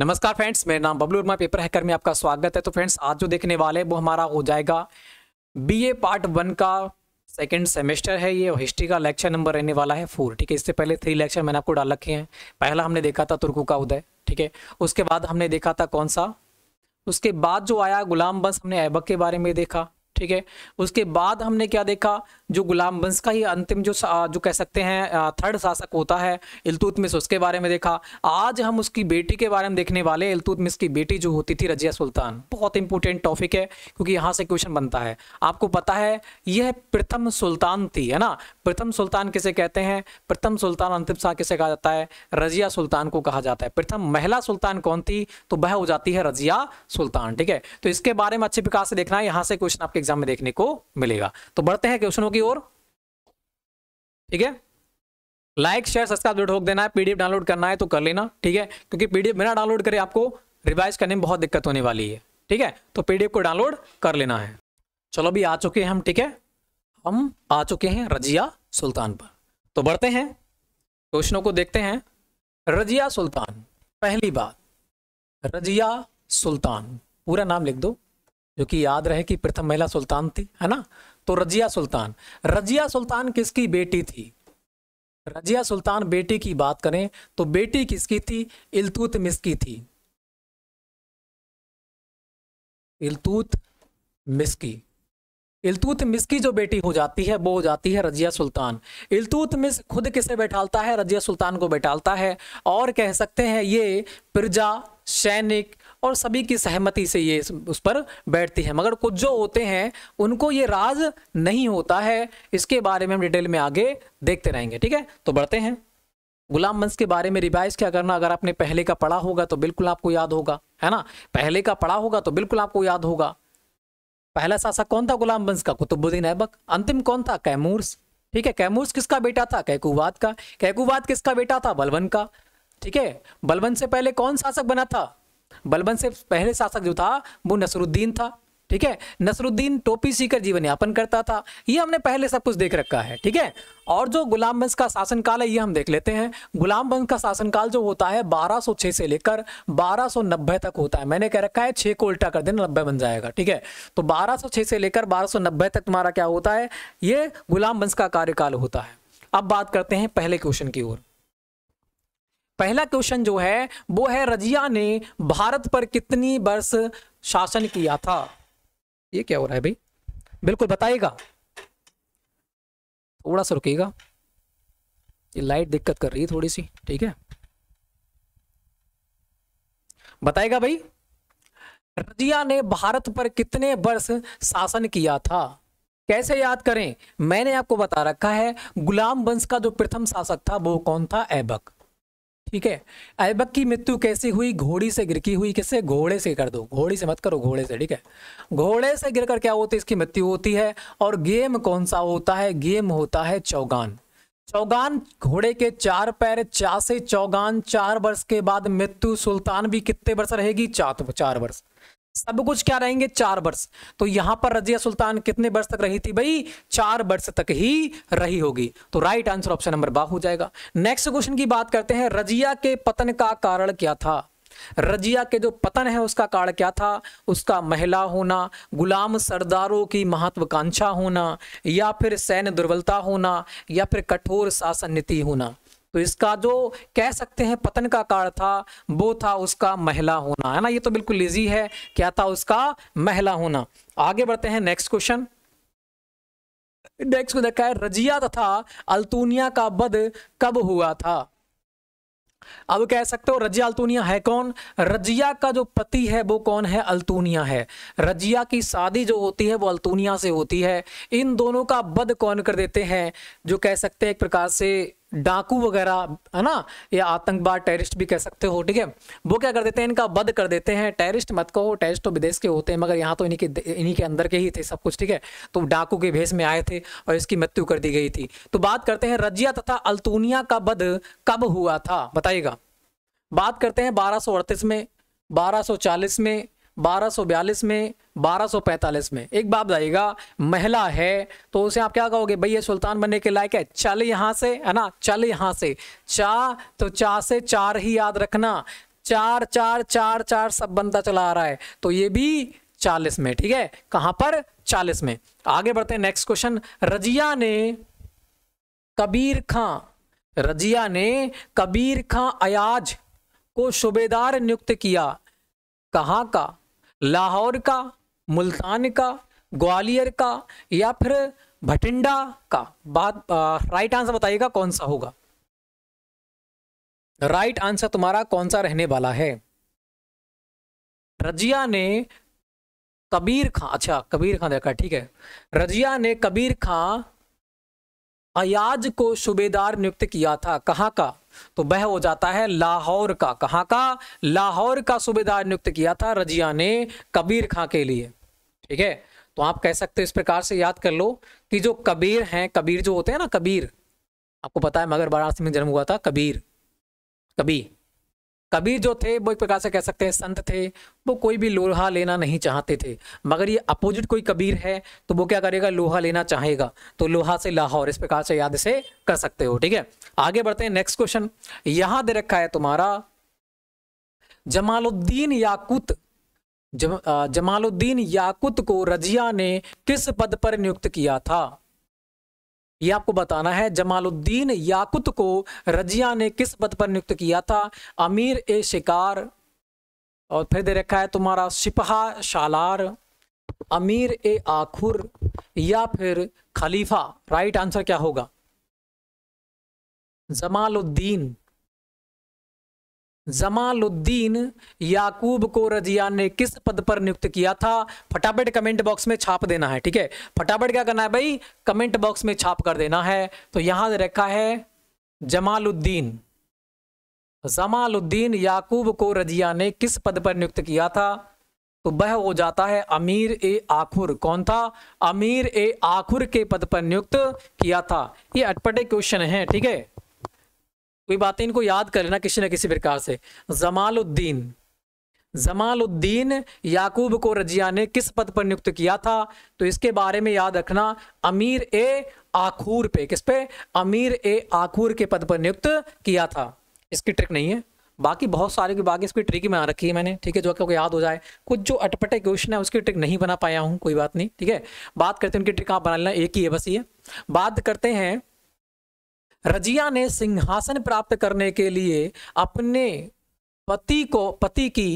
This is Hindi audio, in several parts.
नमस्कार फ्रेंड्स मेरा नाम बबलू वर्मा पेपर हैकर में आपका स्वागत है तो फ्रेंड्स आज जो देखने वाले हैं वो हमारा हो जाएगा बीए पार्ट वन का सेकेंड सेमेस्टर है ये हिस्ट्री का लेक्चर नंबर रहने वाला है फोर ठीक है इससे पहले थ्री लेक्चर मैंने आपको डाल रखे हैं पहला हमने देखा था तुर्कू का उदय ठीक है उसके बाद हमने देखा था कौन सा उसके बाद जो आया गुलाम बस हमने ऐबक के बारे में देखा ठीक है उसके बाद हमने क्या देखा जो गुलाम वंश का ही अंतिम जो जो कह सकते हैं थर्ड शासक होता है इलतुतमिस उसके बारे में देखा आज हम उसकी बेटी के बारे में देखने वाले इलतुतमिस की बेटी जो होती थी रजिया सुल्तान बहुत इंपॉर्टेंट टॉपिक है क्योंकि यहाँ से क्वेश्चन बनता है आपको पता है यह प्रथम सुल्तान थी है ना प्रथम सुल्तान किसे कहते हैं प्रथम सुल्तान अंतिम शाह किसे कहा जाता है रजिया सुल्तान को कहा जाता है प्रथम महिला सुल्तान कौन थी तो वह हो जाती है रजिया सुल्तान ठीक है तो इसके बारे में अच्छे प्रकार से देखना है यहाँ से क्वेश्चन आपके एग्जाम में देखने को मिलेगा तो बढ़ते हैं क्वेश्चनों की ओर ठीक है लाइक शेयर सब्सक्राइब जरूर ठोक देना है पीडीएफ डाउनलोड करना है तो कर लेना ठीक है क्योंकि पीडीएफ बिना डाउनलोड करे आपको रिवाइज करने में बहुत दिक्कत होने वाली है ठीक है तो पीडीएफ को डाउनलोड कर लेना है चलो अभी आ चुके हैं हम ठीक है हम आ चुके हैं रजिया सुल्तान पर तो बढ़ते हैं क्वेश्चनों को देखते हैं रजिया सुल्तान पहली बात रजिया सुल्तान पूरा नाम लिख दो जो कि याद रहे कि प्रथम महिला सुल्तान थी है ना तो रजिया सुल्तान रजिया सुल्तान किसकी बेटी थी रजिया सुल्तान बेटी की बात करें तो बेटी किसकी थी मिस की थी इलतुत मिसकी इलतुत मिसकी जो बेटी हो जाती है वो हो जाती है रजिया सुल्तान इलतुत मिस खुद किसे बैठालता है रजिया सुल्तान को बैठालता है और कह सकते हैं ये प्रजा सैनिक और सभी की सहमति से ये उस पर बैठती है मगर कुछ जो होते हैं उनको ये राज नहीं होता है इसके बारे में हम डिटेल में आगे देखते रहेंगे ठीक है तो बढ़ते हैं गुलाम वंश के बारे में रिवाइज क्या करना अगर आपने पहले का पढ़ा होगा तो बिल्कुल आपको याद होगा है ना पहले का पढ़ा होगा तो बिल्कुल आपको याद होगा पहला शासक कौन था गुलाम वंश का कुतुबुद्दीन ऐबक अंतिम कौन था कैमूर्स ठीक है कैमूर्स किसका बेटा था कैकुवाद का कैकुवाद किसका बेटा था बलबन का ठीक है बलबन से पहले कौन शासक बना था बलबन से पहले शासक जो था वो नसरुद्दीन था ठीक है नसरुद्दीन टोपी सीकर जीवन यापन करता था ये हमने पहले सब कुछ देख रखा है ठीक है और जो गुलाम वंश का शासनकाल है ये हम देख लेते हैं गुलाम वंश का शासनकाल जो होता है 1206 से लेकर 1290 तक होता है मैंने कह रखा है छह को उल्टा कर देना नब्बे बन जाएगा ठीक है तो 1206 से लेकर 1290 तक तुम्हारा क्या होता है ये गुलाम वंश का कार्यकाल होता है अब बात करते हैं पहले क्वेश्चन की ओर पहला क्वेश्चन जो है वो है रजिया ने भारत पर कितनी वर्ष शासन किया था ये क्या हो रहा है भाई बिल्कुल बताइएगा थोड़ा सा रुकेगा ये लाइट दिक्कत कर रही है थोड़ी सी ठीक है बताएगा भाई रजिया ने भारत पर कितने वर्ष शासन किया था कैसे याद करें मैंने आपको बता रखा है गुलाम वंश का जो प्रथम शासक था वो कौन था ऐबक ठीक है ऐबक की मृत्यु कैसी हुई घोड़ी से गिर की हुई किससे घोड़े से कर दो घोड़ी से मत करो घोड़े से ठीक है घोड़े से गिरकर क्या होती है इसकी मृत्यु होती है और गेम कौन सा होता है गेम होता है चौगान चौगान घोड़े के चार पैर चासे चौगान चार वर्ष के बाद मृत्यु सुल्तान भी कितने वर्ष रहेगी चार वर्ष सब कुछ क्या रहेंगे चार वर्ष तो यहां पर रजिया सुल्तान कितने वर्ष तक रही थी भाई चार वर्ष तक ही रही होगी तो राइट आंसर ऑप्शन नंबर बा हो जाएगा नेक्स्ट क्वेश्चन की बात करते हैं रजिया के पतन का कारण क्या था रजिया के जो पतन है उसका कारण क्या था उसका महिला होना गुलाम सरदारों की महत्वाकांक्षा होना या फिर सैन्य दुर्बलता होना या फिर कठोर शासन नीति होना तो इसका जो कह सकते हैं पतन का कारण था वो था उसका महिला होना है ना ये तो बिल्कुल इजी है क्या था उसका महिला होना आगे बढ़ते हैं नेक्स्ट क्वेश्चन नेक्स्ट को देखा है रजिया तथा अल्तूनिया का वध कब हुआ था अब कह सकते हो रजिया अल्तूनिया है कौन रजिया का जो पति है वो कौन है अल्तूनिया है रजिया की शादी जो होती है वो अल्तूनिया से होती है इन दोनों का वध कौन कर देते हैं जो कह सकते हैं एक प्रकार से डाकू वगैरह है ना या आतंकवाद टेररिस्ट भी कह सकते हो ठीक है वो क्या कर देते हैं इनका बद कर देते हैं टेररिस्ट मत कहो टेररिस्ट तो विदेश के होते हैं मगर यहाँ तो इन्हीं के इन्हीं के अंदर के ही थे सब कुछ ठीक है तो डाकू के भेष में आए थे और इसकी मृत्यु कर दी गई थी तो बात करते हैं रजिया तथा अल्तूनिया का बध कब हुआ था बताइएगा बात करते हैं बारह में 1240 में 1242 में 1245 में एक बात जाएगा महिला है तो उसे आप क्या कहोगे भैया सुल्तान बनने के लायक है चल यहाँ से है ना चल यहाँ से चा तो चा से चार ही याद रखना चार चार चार चार सब बनता चला आ रहा है तो ये भी चालीस में ठीक है कहां पर चालीस में आगे बढ़ते हैं नेक्स्ट क्वेश्चन रजिया ने कबीर खां रजिया ने कबीर खां अयाज को सूबेदार नियुक्त किया कहा का लाहौर का मुल्तान का ग्वालियर का या फिर भटिंडा का बात राइट आंसर बताइएगा कौन सा होगा राइट आंसर तुम्हारा कौन सा रहने वाला है रजिया ने कबीर खां अच्छा कबीर खां देखा ठीक है रजिया ने कबीर खां अयाज को सूबेदार नियुक्त किया था कहाँ का तो वह हो जाता है लाहौर का कहाँ का लाहौर का सूबेदार नियुक्त किया था रजिया ने कबीर खां के लिए ठीक है तो आप कह सकते हो इस प्रकार से याद कर लो कि जो कबीर हैं कबीर जो होते हैं ना कबीर आपको पता है मगर वाराणसी में जन्म हुआ था कबीर कबीर कबीर जो थे वो एक प्रकार से कह सकते हैं संत थे वो कोई भी लोहा लेना नहीं चाहते थे मगर ये अपोजिट कोई कबीर है तो वो क्या करेगा लोहा लेना चाहेगा तो लोहा से लाहौर इस प्रकार से याद से कर सकते हो ठीक है आगे बढ़ते हैं नेक्स्ट क्वेश्चन यहां दे रखा है तुम्हारा जमालुद्दीन याकूत जम, जमालुद्दीन याकूत को रजिया ने किस पद पर नियुक्त किया था ये आपको बताना है जमालुद्दीन याकुत को रजिया ने किस पद पर नियुक्त किया था अमीर ए शिकार और फिर दे रखा है तुम्हारा सिपहा शालार अमीर ए आखुर या फिर खलीफा राइट आंसर क्या होगा जमालुद्दीन जमालुद्दीन याकूब को रजिया ने किस पद पर नियुक्त किया था फटाफट कमेंट बॉक्स में छाप देना है ठीक है फटाफट क्या करना है भाई कमेंट बॉक्स में छाप कर देना है तो यहां रखा है जमालुद्दीन जमालुद्दीन याकूब को रजिया ने किस पद पर नियुक्त किया था तो वह हो जाता है अमीर ए आखुर कौन था अमीर ए आखुर के पद पर नियुक्त किया था ये अटपटे क्वेश्चन है ठीक है कोई बातें इनको याद कर लेना किसी ना किसी प्रकार से जमालुद्दीन जमालुद्दीन याकूब को रजिया ने किस पद पर नियुक्त किया था तो इसके बारे में याद रखना अमीर ए आखूर पे किस पे अमीर ए आखूर के पद पर नियुक्त किया था इसकी ट्रिक नहीं है बाकी बहुत सारे की बाकी इसकी ट्रिक ही बना रखी है मैंने ठीक है जो आपको याद हो जाए कुछ जो अटपटे क्वेश्चन है उसकी ट्रिक नहीं बना पाया हूँ कोई बात नहीं ठीक है बात करते हैं उनकी ट्रिक आप बना लेना एक ही है बस ये बात करते हैं रजिया ने सिंहासन प्राप्त करने के लिए अपने पति को पति की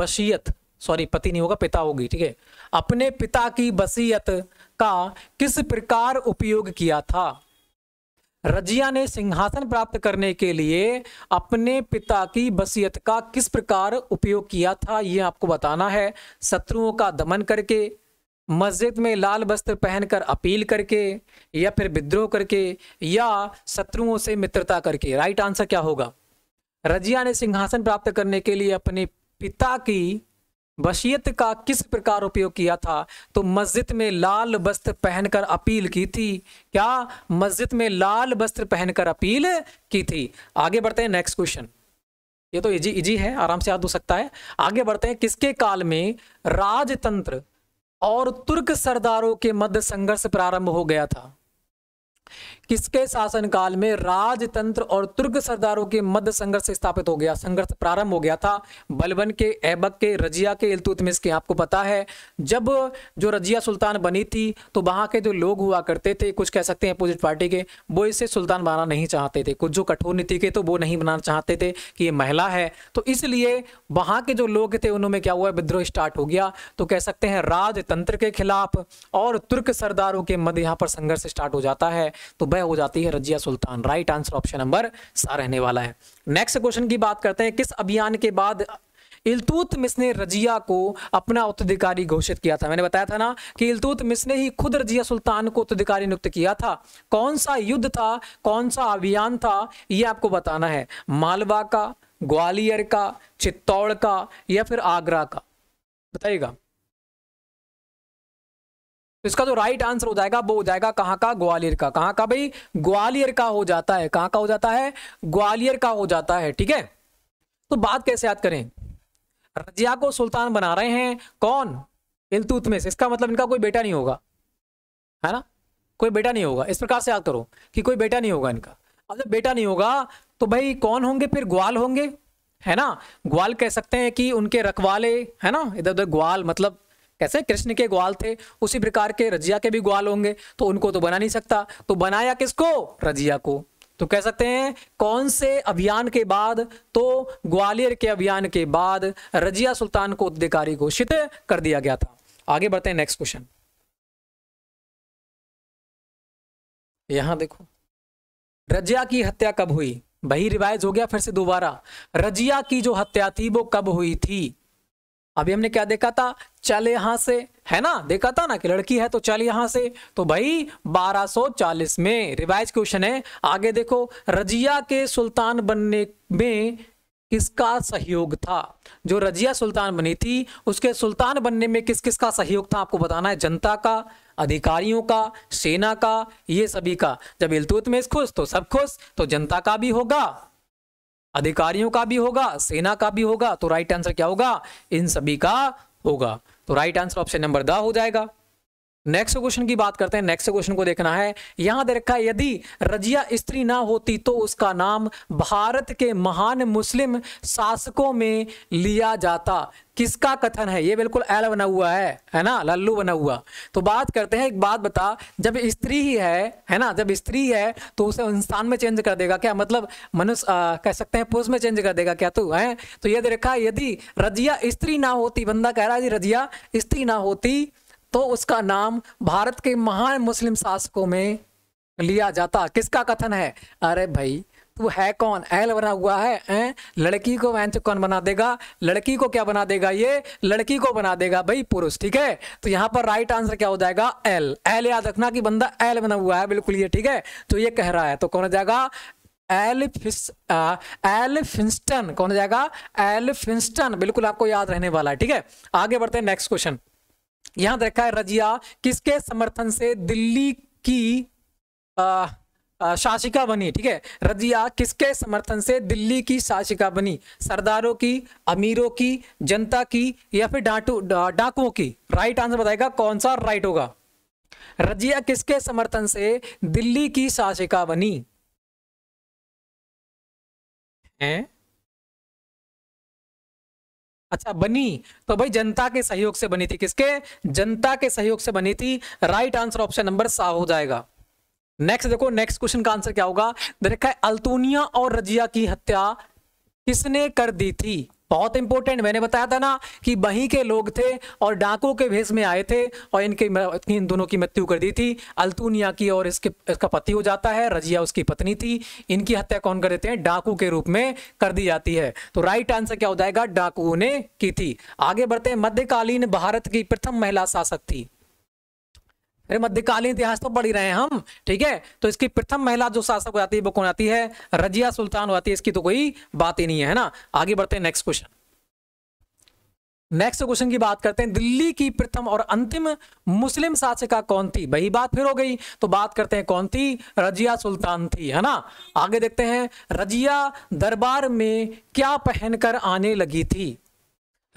बसीयत सॉरी पति नहीं होगा पिता होगी ठीक है अपने पिता की बसीयत का किस प्रकार उपयोग किया था रजिया ने सिंहासन प्राप्त करने के लिए अपने पिता की बसीयत का किस प्रकार उपयोग किया था ये आपको बताना है शत्रुओं का दमन करके मस्जिद में लाल वस्त्र पहनकर अपील करके या फिर विद्रोह करके या शत्रुओं से मित्रता करके राइट आंसर क्या होगा रजिया ने सिंहासन प्राप्त करने के लिए अपने पिता की वसीयत का किस प्रकार उपयोग किया था तो मस्जिद में लाल वस्त्र पहनकर अपील की थी क्या मस्जिद में लाल वस्त्र पहनकर अपील की थी आगे बढ़ते हैं नेक्स्ट क्वेश्चन ये तो इजी इजी है आराम से याद हो सकता है आगे बढ़ते हैं किसके काल में राजतंत्र और तुर्क सरदारों के मध्य संघर्ष प्रारंभ हो गया था किसके शासनकाल में राजतंत्र और तुर्क सरदारों के मध्य संघर्ष स्थापित हो गया संघर्ष प्रारंभ हो गया था बलबन के ऐबक के रजिया के इलतुतमिस के आपको पता है जब जो रजिया सुल्तान बनी थी तो वहां के जो लोग हुआ करते थे कुछ कह सकते हैं अपोजिट पार्टी के वो इसे सुल्तान बनाना नहीं चाहते थे कुछ जो कठोर नीति के तो वो नहीं बनाना चाहते थे कि ये महिला है तो इसलिए वहां के जो लोग थे उनमें क्या हुआ विद्रोह स्टार्ट हो गया तो कह सकते हैं राजतंत्र के खिलाफ और तुर्क सरदारों के मध्य यहाँ पर संघर्ष स्टार्ट हो जाता है तो वह है वो जाती है Razia Sultan right answer option number सा रहने वाला है नेक्स्ट क्वेश्चन की बात करते हैं किस अभियान के बाद मिस ने रजिया को अपना उत्तराधिकारी घोषित किया था मैंने बताया था ना कि मिस ने ही खुद रजिया सुल्तान को उत्तराधिकारी नियुक्त किया था कौन सा युद्ध था कौन सा अभियान था यह आपको बताना है मालवा का ग्वालियर का चित्तौड़ का या फिर आगरा का बताइएगा तो इसका जो राइट आंसर हो जाएगा वो हो जाएगा कहाँ का ग्वालियर का कहाँ का भाई ग्वालियर का हो जाता है कहाँ का हो जाता है ग्वालियर का हो जाता है ठीक है तो बात कैसे याद करें रजिया को सुल्तान बना रहे हैं कौन से इसका मतलब इनका कोई बेटा नहीं होगा है ना कोई बेटा नहीं होगा इस प्रकार से याद करो कि कोई बेटा नहीं होगा इनका अब जब बेटा नहीं होगा तो भाई कौन होंगे फिर ग्वाल होंगे है ना ग्वाल कह सकते हैं कि उनके रखवाले है ना इधर उधर ग्वाल मतलब कैसे कृष्ण के ग्वाल थे उसी प्रकार के रजिया के भी ग्वाल होंगे तो उनको तो बना नहीं सकता तो बनाया किसको रजिया को तो कह सकते हैं कौन से अभियान के बाद तो ग्वालियर के अभियान के बाद रजिया सुल्तान को अधिकारी घोषित कर दिया गया था आगे बढ़ते हैं नेक्स्ट क्वेश्चन यहां देखो रजिया की हत्या कब हुई वही रिवाइज हो गया फिर से दोबारा रजिया की जो हत्या थी वो कब हुई थी अभी हमने क्या देखा था चल यहां से है ना देखा था ना कि लड़की है तो चल यहां से तो भाई 1240 में रिवाइज क्वेश्चन है आगे देखो रजिया के सुल्तान बनने में किसका सहयोग था जो रजिया सुल्तान बनी थी उसके सुल्तान बनने में किस किस का सहयोग था आपको बताना है जनता का अधिकारियों का सेना का ये सभी का जब में खुश तो सब खुश तो जनता का भी होगा अधिकारियों का भी होगा सेना का भी होगा तो राइट आंसर क्या होगा इन सभी का होगा तो right answer option number D हो जाएगा नेक्स्ट क्वेश्चन की बात करते हैं नेक्स्ट क्वेश्चन को देखना है यहां दे रखा है यदि रजिया स्त्री ना होती तो उसका नाम भारत के महान मुस्लिम शासकों में लिया जाता किसका कथन है ये बिल्कुल एल बना हुआ है है ना लल्लू बना हुआ तो बात करते हैं एक बात बता जब स्त्री ही है है ना जब स्त्री है तो उसे इंसान में चेंज कर देगा क्या मतलब मनुष्य कह सकते हैं पुरुष में चेंज कर देगा क्या तू है तो ये देखा यदि रजिया स्त्री ना होती बंदा कह रहा है रजिया स्त्री ना होती तो उसका नाम भारत के महान मुस्लिम शासकों में लिया जाता किसका कथन है अरे भाई तू है कौन एल बना हुआ है ए? लड़की को वैन कौन बना देगा लड़की को क्या बना देगा ये लड़की को बना देगा भाई पुरुष ठीक है तो यहाँ पर राइट आंसर क्या हो जाएगा एल एल याद रखना कि बंदा एल बना हुआ है बिल्कुल ये ठीक है तो ये कह रहा है तो कौन हो जाएगा एल एल फिंस्टन कौन हो जाएगा एल फिंस्टन बिल्कुल आपको याद रहने वाला है ठीक है आगे बढ़ते हैं नेक्स्ट क्वेश्चन याद रखा है रजिया किसके समर्थन से दिल्ली की आ, शासिका बनी ठीक है रजिया किसके समर्थन से दिल्ली की शासिका बनी सरदारों की अमीरों की जनता की या फिर डांटू डाकुओं की राइट आंसर बताएगा कौन सा राइट होगा रजिया किसके समर्थन से दिल्ली की शासिका बनी हैं अच्छा बनी तो भाई जनता के सहयोग से बनी थी किसके जनता के सहयोग से बनी थी राइट आंसर ऑप्शन नंबर सा हो जाएगा नेक्स्ट देखो नेक्स्ट क्वेश्चन का आंसर क्या होगा देखा है अल्तूनिया और रजिया की हत्या किसने कर दी थी बहुत इंपॉर्टेंट मैंने बताया था ना कि वहीं के लोग थे और डाकू के भेष में आए थे और इनके इन दोनों की मृत्यु कर दी थी अल्तूनिया की और इसके इसका पति हो जाता है रजिया उसकी पत्नी थी इनकी हत्या कौन कर देते हैं डाकू के रूप में कर दी जाती है तो राइट आंसर क्या हो जाएगा डाकू ने की थी आगे बढ़ते हैं मध्यकालीन भारत की प्रथम महिला शासक थी अरे मध्यकालीन इतिहास तो पढ़ ही रहे हैं हम ठीक है तो इसकी प्रथम महिला जो शासक हो जाती है वो कौन आती है रजिया सुल्तान हो जाती है इसकी तो कोई बात ही नहीं है ना आगे बढ़ते हैं नेक्स्ट क्वेश्चन नेक्स्ट क्वेश्चन की बात करते हैं दिल्ली की प्रथम और अंतिम मुस्लिम शासिका कौन थी वही बात फिर हो गई तो बात करते हैं कौन थी रजिया सुल्तान थी है ना आगे देखते हैं रजिया दरबार में क्या पहनकर आने लगी थी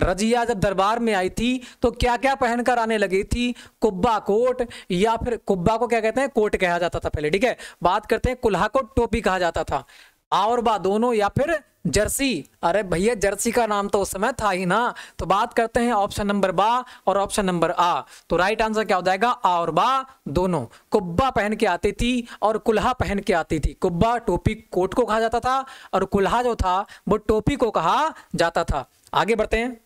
रजिया जब दरबार में आई थी तो क्या क्या पहनकर आने लगी थी कुब्बा कोट या फिर कुब्बा को क्या कहते हैं कोट कहा जाता था पहले ठीक है बात करते हैं कुल्हा को टोपी कहा जाता था आवरबा दोनों या फिर जर्सी अरे भैया जर्सी का नाम तो उस समय था ही ना तो बात करते हैं ऑप्शन नंबर बा और ऑप्शन नंबर आ तो राइट आंसर क्या हो जाएगा आ और बा दोनों कुब्बा पहन के आती थी और कुल्हा पहन के आती थी कुब्बा टोपी कोट को कहा जाता था और कुल्हा जो था वो टोपी को कहा जाता था आगे बढ़ते हैं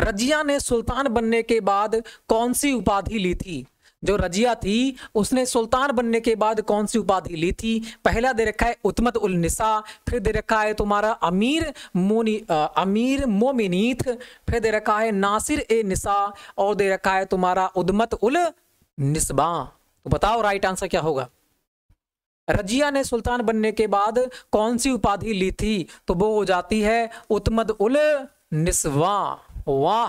रजिया ने सुल्तान बनने के बाद कौन सी उपाधि ली थी जो रजिया थी उसने सुल्तान बनने के बाद कौन सी उपाधि ली थी पहला दे रखा है उत्मत उल निसा फिर दे रखा है तुम्हारा अमीर मोनी अमीर मोमिनीथ फिर दे रखा है नासिर ए निसा और दे रखा है तुम्हारा उदमत उल निस्बा तो बताओ राइट आंसर क्या होगा रजिया ने सुल्तान बनने के बाद कौन सी उपाधि ली थी तो वो हो जाती है उत्मद उल निस्वा वाह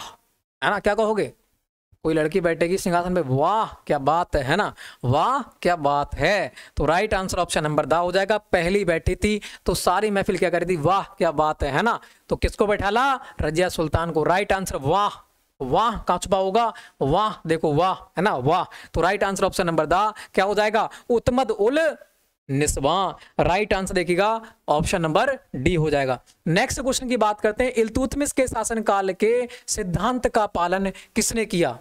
है ना क्या कहोगे कोई लड़की बैठेगी सिंहासन पे वाह क्या बात है ना वाह क्या बात है तो राइट आंसर ऑप्शन नंबर दा हो जाएगा पहली बैठी थी तो सारी महफिल क्या करी थी वाह क्या बात है है ना तो किसको बैठा ला रजिया सुल्तान को राइट आंसर वाह वाह कहा छुपा होगा वाह देखो वाह है ना वाह तो राइट आंसर ऑप्शन नंबर दा क्या हो जाएगा उत्मद उल निस्वां राइट आंसर देखिएगा ऑप्शन नंबर डी हो जाएगा नेक्स्ट क्वेश्चन की बात करते हैं इलतुतमिस के शासनकाल के सिद्धांत का पालन किसने किया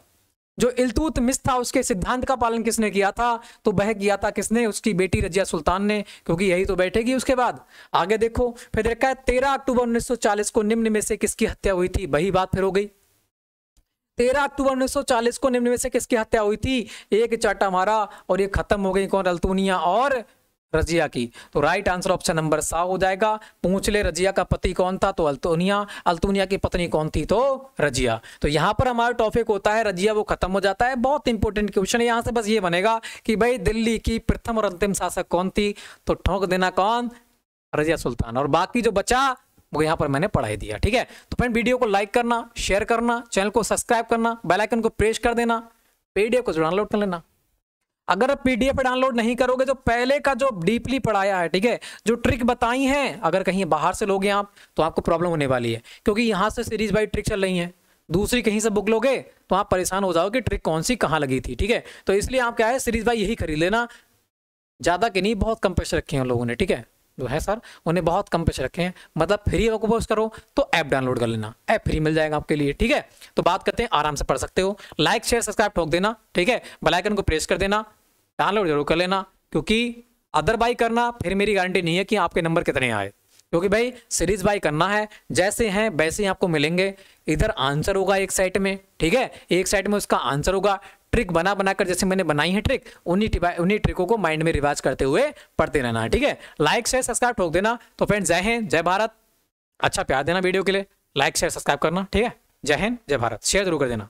जो मिस था उसके सिद्धांत का पालन किसने किया था तो वह किया था किसने उसकी बेटी रजिया सुल्तान ने क्योंकि यही तो बैठेगी उसके बाद आगे देखो फिर देखा है तेरह अक्टूबर 1940 को निम्न में से किसकी हत्या हुई थी वही बात फिर हो गई तेरह अक्टूबर 1940 को निम्न में से किसकी हत्या हुई थी एक चाटा मारा और ये खत्म हो गई कौन अल्तूनिया और रजिया की तो राइट आंसर ऑप्शन नंबर सा हो जाएगा पूछ ले रजिया का पति कौन था तो अल्तुनिया अल्तुनिया की पत्नी कौन थी तो रजिया तो यहाँ पर हमारा टॉपिक होता है रजिया वो खत्म हो जाता है बहुत इंपॉर्टेंट क्वेश्चन है यहाँ से बस ये बनेगा कि भाई दिल्ली की प्रथम और अंतिम शासक कौन थी तो ठोंक देना कौन रजिया सुल्तान और बाकी जो बचा वो यहाँ पर मैंने पढ़ाई दिया ठीक है तो फ्रेंड वीडियो को लाइक करना शेयर करना चैनल को सब्सक्राइब करना बेलाइकन को प्रेस कर देना पेडियो को जुड़ाना लौट कर लेना अगर आप पीडीएफ डाउनलोड नहीं करोगे तो पहले का जो डीपली पढ़ाया है ठीक है जो ट्रिक बताई हैं अगर कहीं बाहर से लोगे आप तो आपको प्रॉब्लम होने वाली है क्योंकि यहाँ से सीरीज बाई ट्रिक चल रही है दूसरी कहीं से बुक लोगे तो आप परेशान हो जाओ कि ट्रिक कौन सी कहाँ लगी थी ठीक है तो इसलिए आप क्या है सीरीज बाई यही खरीद लेना ज़्यादा के नहीं बहुत कम पैसे रखे हैं उन लोगों ने ठीक है जो है सर उन्हें बहुत कम पैसे रखे हैं मतलब फ्री पोस्ट करो तो ऐप डाउनलोड कर लेना ऐप फ्री मिल जाएगा आपके लिए ठीक है तो बात करते हैं आराम से पढ़ सकते हो लाइक शेयर सब्सक्राइब ठोक देना ठीक है बेलाइकन को प्रेस कर देना डाउनलोड जरूर कर लेना क्योंकि अदर बाई करना फिर मेरी गारंटी नहीं है कि आपके नंबर कितने आए क्योंकि भाई सीरीज बाई करना है जैसे हैं वैसे ही आपको मिलेंगे इधर आंसर होगा एक साइड में ठीक है एक साइड में उसका आंसर होगा ट्रिक बना बनाकर जैसे मैंने बनाई है ट्रिक उन्हीं उन्हीं ट्रिकों को माइंड में रिवाज करते हुए पढ़ते रहना ठीक है लाइक शेयर सब्सक्राइब ठोक देना तो फ्रेंड जय हिंद जय भारत अच्छा प्यार देना वीडियो के लिए लाइक शेयर सब्सक्राइब करना ठीक है जय हिंद जय भारत शेयर जरूर कर देना